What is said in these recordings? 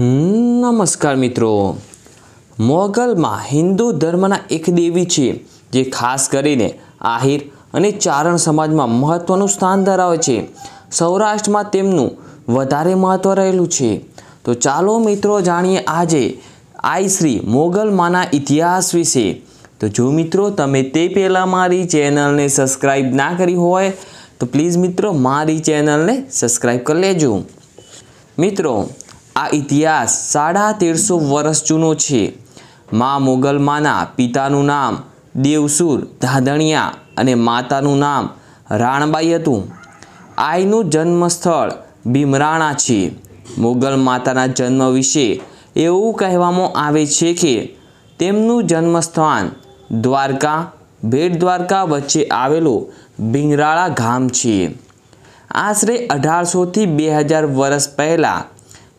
નમસ્કાર મિત્રો મોગલમાં હિન્દુ ધર્મના એક દેવી છે જે ખાસ કરીને આહિર અને ચારણ સમાજમાં મહત્ત્વનું સ્થાન ધરાવે છે સૌરાષ્ટ્રમાં તેમનું વધારે મહત્ત્વ રહેલું છે તો ચાલો મિત્રો જાણીએ આજે આઈ શ્રી મોગલમાના ઇતિહાસ વિશે તો જો મિત્રો તમે તે પહેલાં મારી ચેનલને સબસ્ક્રાઈબ ના કરી હોય તો પ્લીઝ મિત્રો મારી ચેનલને સબસ્ક્રાઈબ કરી લેજો મિત્રો આ ઇતિહાસ સાડા તેરસો વર્ષ જૂનો છે મા મોગલમાના પિતાનું નામ દેવસુર ધાંધણિયા અને માતાનું નામ રાણબાઈ હતું આઈનું જન્મસ્થળ ભીમરાણા છે મોગલ માતાના જન્મ વિશે એવું કહેવામાં આવે છે કે તેમનું જન્મસ્થાન દ્વારકા ભેટ દ્વારકા વચ્ચે આવેલું ભીંગરાળા ગામ છે આશરે અઢારસોથી બે હજાર વર્ષ પહેલાં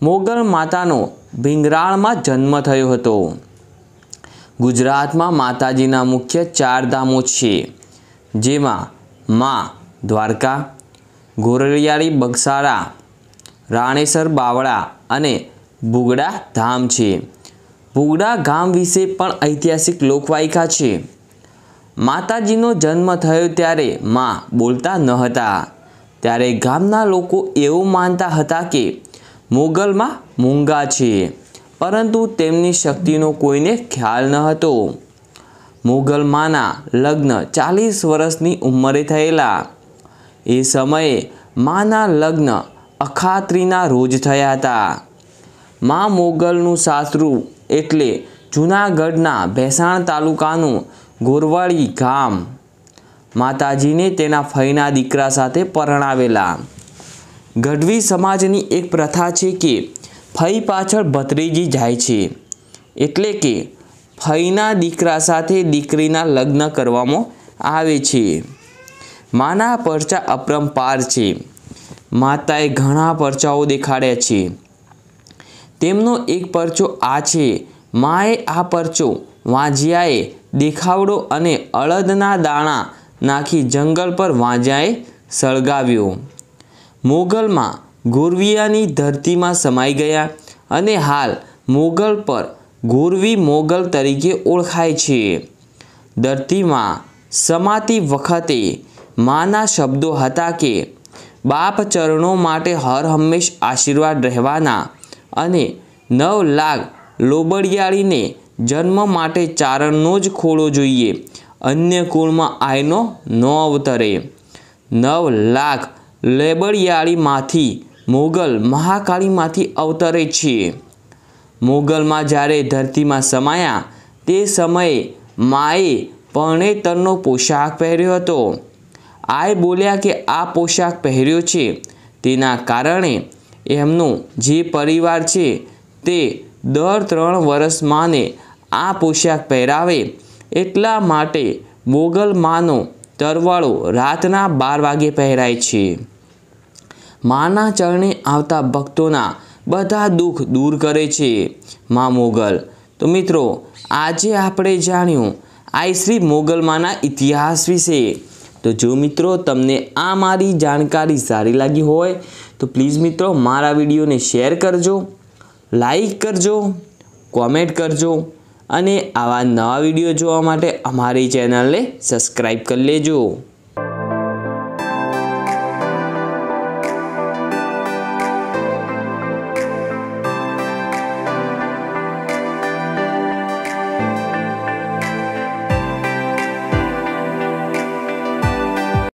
મોગલ માતાનો ભીંગરાળમાં જન્મ થયો હતો ગુજરાતમાં માતાજીના મુખ્ય ચાર ધામો છે જેમાં મા દ્વારકા ગોરલિયારી બગસારા રાણેસર બાવળા અને બુગડા ધામ છે બુગડા ગામ વિશે પણ ઐતિહાસિક લોકવાયકા છે માતાજીનો જન્મ થયો ત્યારે મા બોલતા ન હતા ત્યારે ગામના લોકો એવું માનતા હતા કે મોગલમાં મૂંગા છે પરંતુ તેમની શક્તિનો કોઈને ખ્યાલ ન હતો મુગલમાંના લગ્ન ચાલીસ વર્ષની ઉંમરે થયેલા એ સમયે માના લગ્ન અખાત્રીના રોજ થયા હતા મા મોગલનું સાસરું એટલે જૂનાગઢના ભેસાણ તાલુકાનું ગોરવાળી ગામ માતાજીને તેના ફઈના દીકરા સાથે પરણાવેલા ગઢવી સમાજની એક પ્રથા છે કે ફઈ પાછળ ભત્રીજી જાય છે એટલે કે ફઈના દીકરા સાથે દીકરીના લગ્ન કરવામાં આવે છે માના પરચા અપરંપાર છે માતાએ ઘણા પરચાઓ દેખાડ્યા છે તેમનો એક પરચો આ છે માએ આ પરચો વાંજિયાએ દેખાવડો અને અળદના દાણા નાખી જંગલ પર વાંજિયાએ સળગાવ્યો મોગલમાં ગોરવિયાની ધરતીમાં સમાઈ ગયા અને હાલ મોગલ પર ગોરવી મોગલ તરીકે ઓળખાય છે ધરતીમાં સમાતી વખતે માના શબ્દો હતા કે બાપ ચરણો માટે હર હંમેશ આશીર્વાદ રહેવાના અને નવ લાખ લોબડિયાળીને જન્મ માટે ચારણનો જ ખોળો જોઈએ અન્ય કુળમાં આયનો ન અવતરે નવ લાખ લેબડિયાળીમાંથી મોગલ મહાકાળીમાંથી અવતરે છે મોગલમાં જ્યારે ધરતીમાં સમાયા તે સમયે માએ પર્ણેતરનો પોશાક પહેર્યો હતો આય બોલ્યા કે આ પોશાક પહેર્યો છે તેના કારણે એમનો જે પરિવાર છે તે દર ત્રણ વર્ષમાં ને આ પોશાક પહેરાવે એટલા માટે મોગલ માનો તરવાળો રાતના બાર વાગે પહેરાય છે માના ચરણે આવતા ભક્તોના બધા દુઃખ દૂર કરે છે મા મોગલ તો મિત્રો આજે આપણે જાણ્યું આઈ શ્રી મોગલમાના ઇતિહાસ વિશે તો જો મિત્રો તમને આ મારી જાણકારી સારી લાગી હોય તો પ્લીઝ મિત્રો મારા વિડીયોને શેર કરજો લાઈક કરજો કોમેન્ટ કરજો અને આવા નવા વિડીયો જોવા માટે અમારી ચેનલને સબસ્ક્રાઈબ કરી લેજો